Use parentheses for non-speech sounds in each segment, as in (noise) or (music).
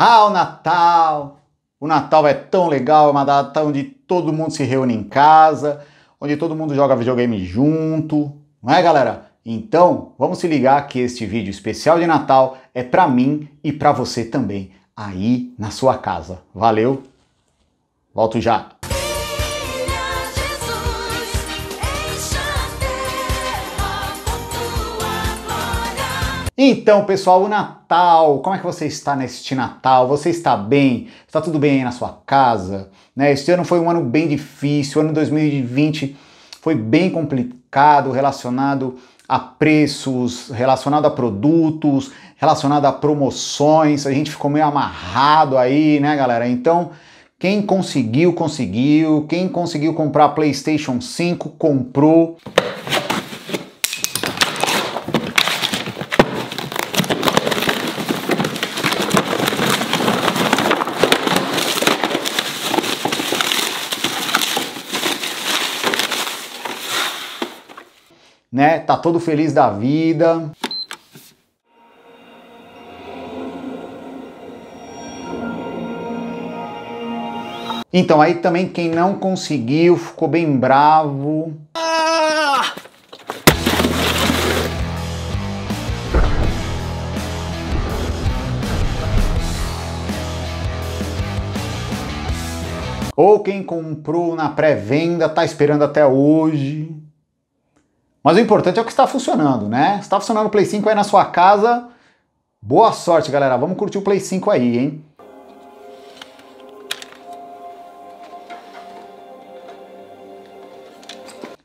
Ah, o Natal! O Natal é tão legal, é uma data onde todo mundo se reúne em casa, onde todo mundo joga videogame junto, não é, galera? Então, vamos se ligar que este vídeo especial de Natal é para mim e para você também, aí na sua casa. Valeu. Volto já. Então, pessoal, o Natal, como é que você está neste Natal? Você está bem? Está tudo bem aí na sua casa? Né? Este ano foi um ano bem difícil, o ano 2020 foi bem complicado, relacionado a preços, relacionado a produtos, relacionado a promoções, a gente ficou meio amarrado aí, né, galera? Então, quem conseguiu, conseguiu. Quem conseguiu comprar PlayStation 5, comprou. né? Tá todo feliz da vida. Então, aí também quem não conseguiu ficou bem bravo. Ou quem comprou na pré-venda tá esperando até hoje. Mas o importante é o que está funcionando, né? Está funcionando o Play 5 aí na sua casa. Boa sorte, galera. Vamos curtir o Play 5 aí, hein?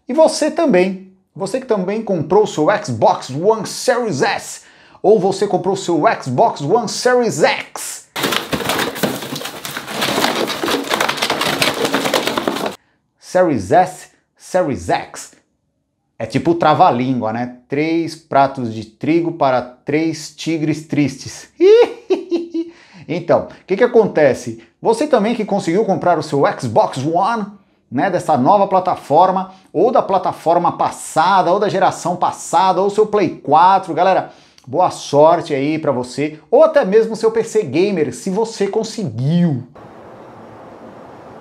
E você também, você que também comprou o seu Xbox One Series S, ou você comprou o seu Xbox One Series X. Series S, Series X. É tipo trava-língua, né? Três pratos de trigo para três tigres tristes. (laughs) então, o que, que acontece? Você também que conseguiu comprar o seu Xbox One, né, dessa nova plataforma, ou da plataforma passada, ou da geração passada, ou seu Play 4, galera, boa sorte aí para você, ou até mesmo seu PC Gamer, se você conseguiu.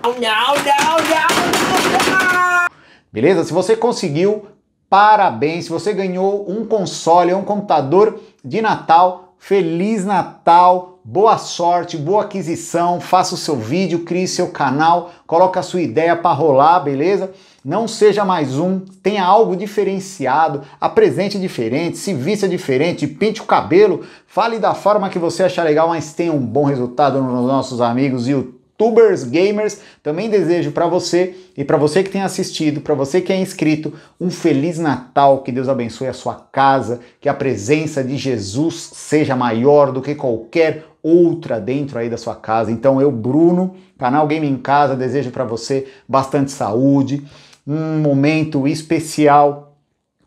Não, não, não, Beleza? Se você conseguiu, Parabéns, você ganhou um console, um computador de Natal. Feliz Natal, boa sorte, boa aquisição. Faça o seu vídeo, crie seu canal, coloque a sua ideia para rolar, beleza? Não seja mais um, tenha algo diferenciado, apresente diferente, se vista diferente, pinte o cabelo, fale da forma que você achar legal, mas tenha um bom resultado nos nossos amigos YouTube youtubers gamers. Também desejo para você e para você que tem assistido, para você que é inscrito, um feliz Natal, que Deus abençoe a sua casa, que a presença de Jesus seja maior do que qualquer outra dentro aí da sua casa. Então eu, Bruno, canal tá Game em Casa, desejo para você bastante saúde, um momento especial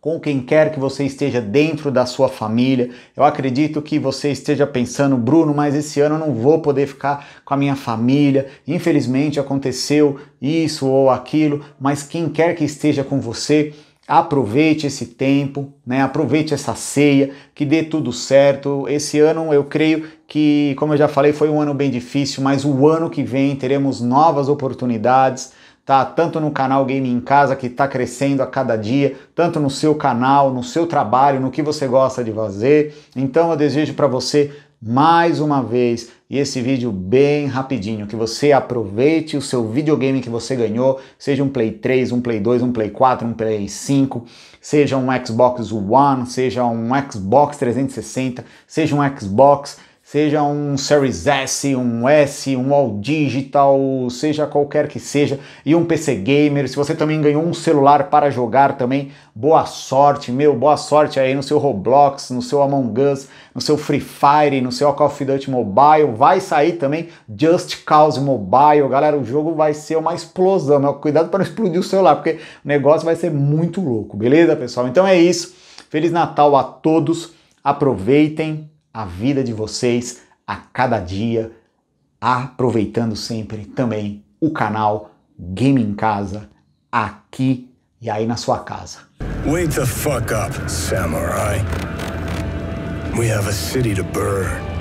com quem quer que você esteja dentro da sua família. Eu acredito que você esteja pensando, Bruno, mas esse ano eu não vou poder ficar com a minha família. Infelizmente aconteceu isso ou aquilo, mas quem quer que esteja com você, aproveite esse tempo, né? Aproveite essa ceia, que dê tudo certo. Esse ano eu creio que, como eu já falei, foi um ano bem difícil, mas o ano que vem teremos novas oportunidades tá? Tanto no canal Game em Casa que está crescendo a cada dia, tanto no seu canal, no seu trabalho, no que você gosta de fazer. Então eu desejo para você mais uma vez e esse vídeo bem rapidinho, que você aproveite o seu videogame que você ganhou, seja um Play 3, um Play 2, um Play 4, um Play 5, seja um Xbox One, seja um Xbox 360, seja um Xbox seja um Series S, um S, um All Digital, seja qualquer que seja, e um PC Gamer. Se você também ganhou um celular para jogar também, boa sorte, meu, boa sorte aí no seu Roblox, no seu Among Us, no seu Free Fire, no seu Call of Duty Mobile. Vai sair também Just Cause Mobile, galera. O jogo vai ser uma explosão, meu. cuidado para não explodir o celular, porque o negócio vai ser muito louco, beleza, pessoal? Então é isso. Feliz Natal a todos. Aproveitem, a vida de vocês a cada dia, aproveitando sempre também o canal Game em Casa aqui e aí na sua casa. the fuck up, samurai. We have a city to burn.